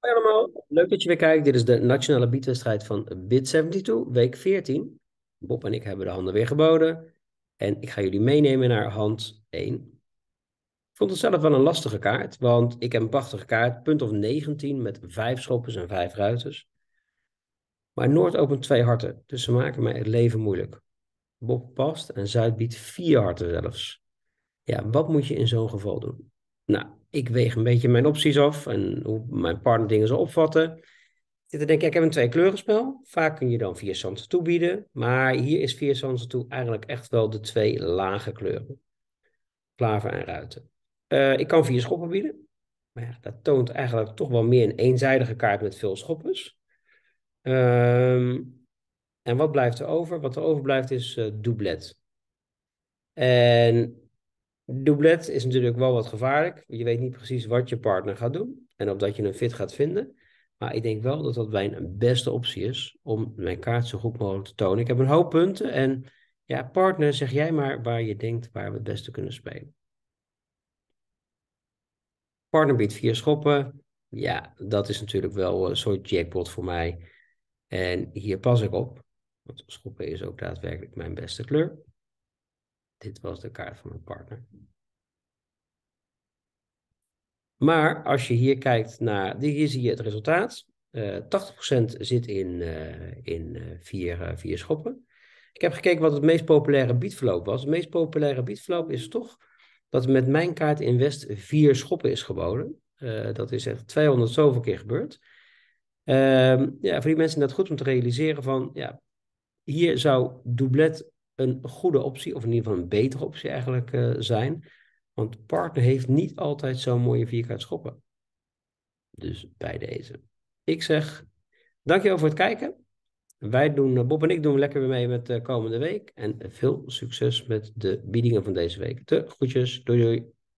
Hoi allemaal, leuk dat je weer kijkt. Dit is de nationale biedwedstrijd van Bid72, week 14. Bob en ik hebben de handen weer geboden. En ik ga jullie meenemen naar hand 1. Ik vond het zelf wel een lastige kaart, want ik heb een prachtige kaart. Punt of 19 met 5 schoppers en 5 ruiters. Maar Noord opent twee harten, dus ze maken mij het leven moeilijk. Bob past en Zuid biedt vier harten zelfs. Ja, wat moet je in zo'n geval doen? Nou, ik weeg een beetje mijn opties af en hoe mijn partner dingen zal opvatten. Dan denk ik, ik heb een twee kleurenspel. Vaak kun je dan vier sansen toebieden. Maar hier is vier sansen toe eigenlijk echt wel de twee lage kleuren. Klaver en ruiten. Eh, ik kan vier schoppen bieden. Maar dat toont eigenlijk toch wel meer een eenzijdige kaart met veel schoppers. Ehm, en wat blijft er over? Wat er overblijft is uh, doublet. En Doublet is natuurlijk wel wat gevaarlijk. Je weet niet precies wat je partner gaat doen en of dat je een fit gaat vinden. Maar ik denk wel dat dat bij een beste optie is om mijn kaart zo goed mogelijk te tonen. Ik heb een hoop punten en ja, partner, zeg jij maar waar je denkt waar we het beste kunnen spelen. Partner biedt vier schoppen. Ja, dat is natuurlijk wel een soort jackpot voor mij. En hier pas ik op, want schoppen is ook daadwerkelijk mijn beste kleur. Dit was de kaart van mijn partner. Maar als je hier kijkt naar, hier zie je het resultaat. Uh, eh, 80% zit in, eh, in eh, vier, vier schoppen. Ik heb gekeken wat het meest populaire biedverloop was. Het meest populaire biedverloop is toch dat met mijn kaart in West vier schoppen is geboden. dat is echt 200 zoveel keer gebeurd. Ehm, ja, voor die mensen is dat goed om te realiseren van, ja, hier zou doublet een goede optie, of in ieder geval een betere optie eigenlijk uh, zijn. Want partner heeft niet altijd zo'n mooie vierkant schoppen. Dus bij deze. Ik zeg, dankjewel voor het kijken. Wij doen, eh, Bob en ik doen lekker weer mee met de eh, komende week. En veel succes met de biedingen van deze week. Te groetjes, doei doei.